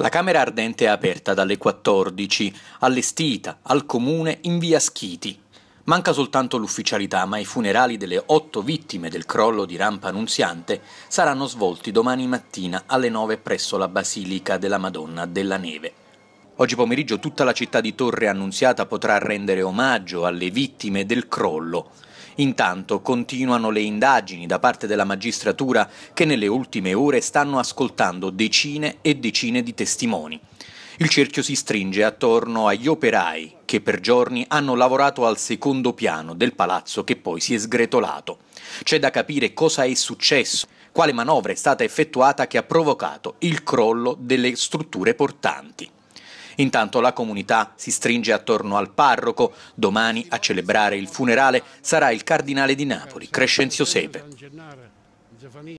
La camera ardente è aperta dalle 14, allestita al comune in via Schiti. Manca soltanto l'ufficialità, ma i funerali delle otto vittime del crollo di Rampa Annunziante saranno svolti domani mattina alle 9 presso la Basilica della Madonna della Neve. Oggi pomeriggio tutta la città di Torre Annunziata potrà rendere omaggio alle vittime del crollo. Intanto continuano le indagini da parte della magistratura che nelle ultime ore stanno ascoltando decine e decine di testimoni. Il cerchio si stringe attorno agli operai che per giorni hanno lavorato al secondo piano del palazzo che poi si è sgretolato. C'è da capire cosa è successo, quale manovra è stata effettuata che ha provocato il crollo delle strutture portanti. Intanto la comunità si stringe attorno al parroco. Domani a celebrare il funerale sarà il cardinale di Napoli, Crescenzio Sepe.